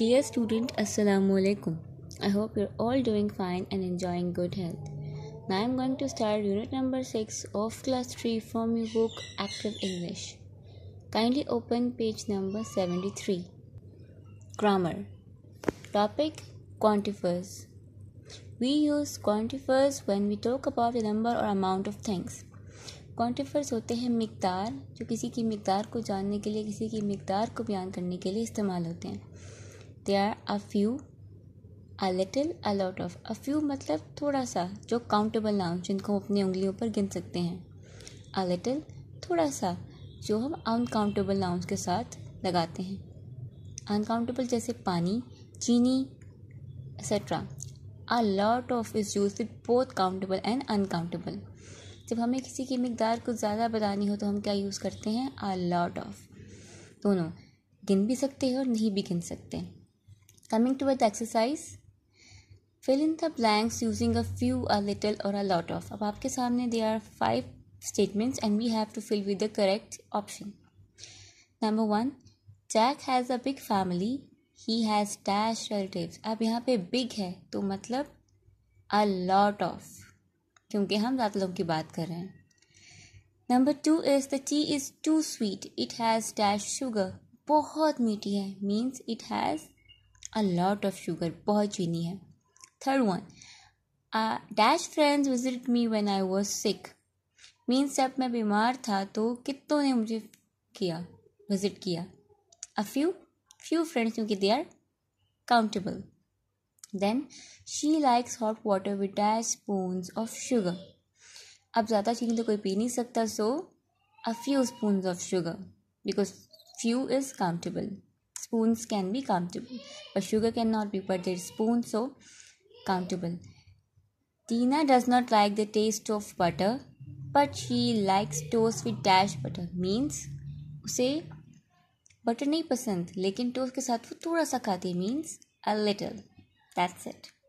Dear student, Assalamu alaikum. I hope you're all doing fine and enjoying good health. Now I'm going to start unit number 6 of class 3 from your book Active English. Kindly open page number 73. Grammar. Topic Quantifiers. We use quantifiers when we talk about the number or amount of things. क्वान्टिफर्स होते हैं मकदार जो किसी की मकदार को जानने के लिए किसी की मकदार को बयान करने के लिए इस्तेमाल होते हैं they are a few a little a lot of a few मतलब थोड़ा सा जो काउंटेबल नाउन जिनको हम अपनी उंगलियों पर गिन सकते हैं अ लिटिल थोड़ा सा जो हम अनकाउंटेबल नाउन्स के साथ लगाते हैं अनकाउंटेबल जैसे पानी चीनी etcetera a lot of is use with both countable and uncountable जब हमें किसी की मकदार कुछ ज़्यादा बतानी हो तो हम क्या यूज़ करते हैं अ लॉट ऑफ दोनों गिन भी सकते हैं और नहीं भी गिन सकते हैं Coming to the exercise, fill in the blanks using a few, a little, or a lot of. ab aapke samne there are five statements and we have to fill with the correct option. Number 1 Jack has a big family. He has dash relatives. ab yahan pe big hai to matlab a lot of kyunki hum zyada log ki baat kar rahe hain number 2 is the tea is too sweet it has dash sugar बहुत मीठी है means it has a lot of sugar बहुत चीनी है third one dash friends visit me when I was sick means जब मैं बीमार था तो कितों ने मुझे किया विजिट किया अ फ्यू फ्यू फ्रेंड्स क्योंकि they are countable then she likes hot water with dash spoons of sugar अब ज़्यादा चीनी तो कोई पी नहीं सकता so a few spoon of sugar because few is countable spoons can be countable, but sugar cannot be, but their spoon so countable. Tina does not like the taste of butter, but she likes toast with dash butter. Means उसे butter नहीं पसंद लेकिन toast के साथ वो थोड़ा सा खाती means a little that's it